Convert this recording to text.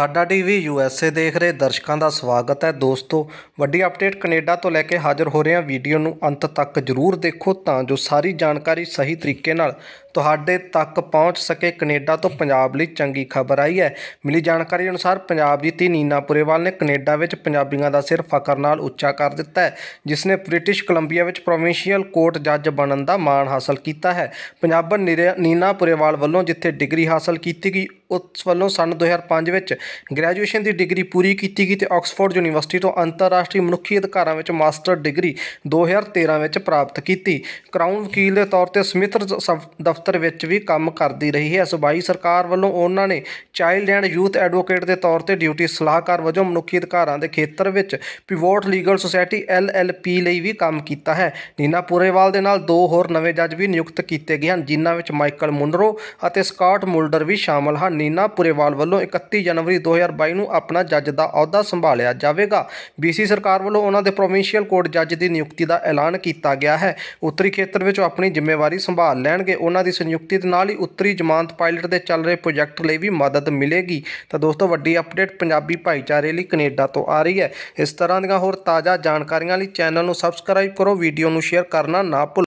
ਸਾਡਾ TV USA ਦੇਖ ਰਹੇ ਦਰਸ਼ਕਾਂ ਦਾ ਸਵਾਗਤ ਹੈ ਦੋਸਤੋ ਵੱਡੀ ਅਪਡੇਟ ਕੈਨੇਡਾ ਤੋਂ ਲੈ ਕੇ ਹਾਜ਼ਰ ਹੋ ਰਹੇ ਵੀਡੀਓ ਨੂੰ ਅੰਤ ਤੱਕ ਜ਼ਰੂਰ ਦੇਖੋ ਤਾਂ ਜੋ ਸਾਰੀ ਜਾਣਕਾਰੀ ਸਹੀ ਤਰੀਕੇ ਨਾਲ ਤੁਹਾਡੇ ਤੱਕ ਪਹੁੰਚ ਸਕੇ ਕੈਨੇਡਾ ਤੋਂ ਪੰਜਾਬ ਲਈ ਚੰਗੀ ਖਬਰ ਆਈ ਹੈ ਮਿਲੀ ਜਾਣਕਾਰੀ ਅਨੁਸਾਰ ਪੰਜਾਬ ਦੀ ਧੀ ਨੀਨਾ ਪੁਰੇਵਾਲ ਨੇ ਕੈਨੇਡਾ ਵਿੱਚ ਪੰਜਾਬੀਆਂ ਦਾ ਸਿਰ ਫਕਰ ਨਾਲ ਉੱਚਾ ਕਰ ਦਿੱਤਾ ਹੈ ਜਿਸ ਨੇ ਬ੍ਰਿਟਿਸ਼ ਕੋਲੰਬੀਆ ਵਿੱਚ ਪ੍ਰੋਵਿੰਸ਼ੀਅਲ ਕੋਰਟ ਜੱਜ ਬਣਨ ਦਾ ਮਾਣ ਹਾਸਲ ਕੀਤਾ ਹੈ ਪੰਜਾਬਣ ਨੀਨਾ ਪੁਰੇਵਾਲ ਵੱਲੋਂ ਜਿੱਥੇ ਡਿਗਰੀ ਹਾਸਲ ਕੀਤੀ ਗਈ ਉਸ ਵੱਲੋਂ ਸਨ 2005 ਵਿੱਚ ਗ੍ਰੈਜੂਏਸ਼ਨ ਦੀ ਡਿਗਰੀ ਪੂਰੀ ਕੀਤੀ ਗਈ ਤੇ ਆਕਸਫੋਰਡ ਯੂਨੀਵਰਸਿਟੀ ਤੋਂ ਅੰਤਰਰਾਸ਼ਟਰੀ ਮਨੁੱਖੀ ਅਧਿਕਾਰਾਂ ਵਿੱਚ ਮਾਸਟਰ ਡਿਗਰੀ 2013 ਵਿੱਚ ਪ੍ਰਾਪਤ ਕੀਤੀ ਕਰਾਊਨ ਵਕੀਲ ਦੇ ਤੌਰ ਤੇ ਸਮਿਤ ਦਫ਼ਤਰ ਵਿੱਚ ਵੀ ਕੰਮ ਕਰਦੀ ਰਹੀ ਹੈ ਸੁਬਾਈ ਸਰਕਾਰ ਵੱਲੋਂ ਉਹਨਾਂ ਨੇ ਚਾਈਲਡ ਐਂਡ ਯੂਥ ਐਡਵੋਕੇਟ ਦੇ ਤੌਰ ਤੇ ਡਿਊਟੀ ਸਲਾਹਕਾਰ ਵਜੋਂ ਮਨੁੱਖੀ ਅਧਿਕਾਰਾਂ ਦੇ ਖੇਤਰ ਵਿੱਚ ਪਿਵੋਟ ਲੀਗਲ ਸੁਸਾਇਟੀ ਪੀ ਲਈ ਵੀ ਕੰਮ ਕੀਤਾ ਹੈ ਨੀਨਾ ਪੂਰੇਵਾਲ ਦੇ ਨਾਲ ਦੋ ਹੋਰ ਨਵੇਂ ਜੱਜ ਵੀ ਨਿਯੁਕਤ ਕੀਤੇ ਗਏ ਹਨ ਜਿਨ੍ਹਾਂ ਵਿੱਚ ਮਾਈਕਲ ਮੁੰਡਰੋ ਅਤੇ ਸਕਾਟ ਮੁਲਡਰ ਵੀ ਸ਼ਾਮਲ ਹਨ ਨੀਨਾ ਪੁਰੇਵਾਲ ਵੱਲੋਂ 31 ਜਨਵਰੀ 2022 ਨੂੰ ਆਪਣਾ ਜੱਜ ਦਾ ਅਹੁਦਾ ਸੰਭਾਲਿਆ ਜਾਵੇਗਾ ਬੀਸੀ ਸਰਕਾਰ ਵੱਲੋਂ ਉਹਨਾਂ ਦੇ ਪ੍ਰੋਵਿੰਸ਼ੀਅਲ ਕੋਰਟ ਜੱਜ ਦੀ ਨਿਯੁਕਤੀ ਦਾ ਐਲਾਨ ਕੀਤਾ ਗਿਆ ਹੈ ਉੱਤਰੀ ਖੇਤਰ ਵਿੱਚ ਆਪਣੀ ਜ਼ਿੰਮੇਵਾਰੀ ਸੰਭਾਲ ਲੈਣਗੇ ਉਹਨਾਂ ਦੀ ਸੰਯੁਕਤੀ ਦੇ ਨਾਲ ਹੀ ਉੱਤਰੀ ਜਮਾਨਤ ਪਾਇਲਟ ਦੇ ਚੱਲ ਰਹੇ ਪ੍ਰੋਜੈਕਟ ਲਈ ਵੀ ਮਦਦ ਮਿਲੇਗੀ ਤਾਂ ਦੋਸਤੋ ਵੱਡੀ ਅਪਡੇਟ ਪੰਜਾਬੀ ਭਾਈਚਾਰੇ ਲਈ ਕੈਨੇਡਾ ਤੋਂ ਆ ਰਹੀ ਹੈ ਇਸ ਤਰ੍ਹਾਂ ਦੀਆਂ ਹੋਰ ਤਾਜ਼ਾ ਜਾਣਕਾਰੀਆਂ ਲਈ ਚੈਨਲ ਨੂੰ ਸਬਸਕ੍ਰਾਈਬ ਕਰੋ ਵੀਡੀਓ ਨੂੰ ਸ਼ੇਅਰ ਕਰਨਾ ਨਾ ਭੁੱਲੋ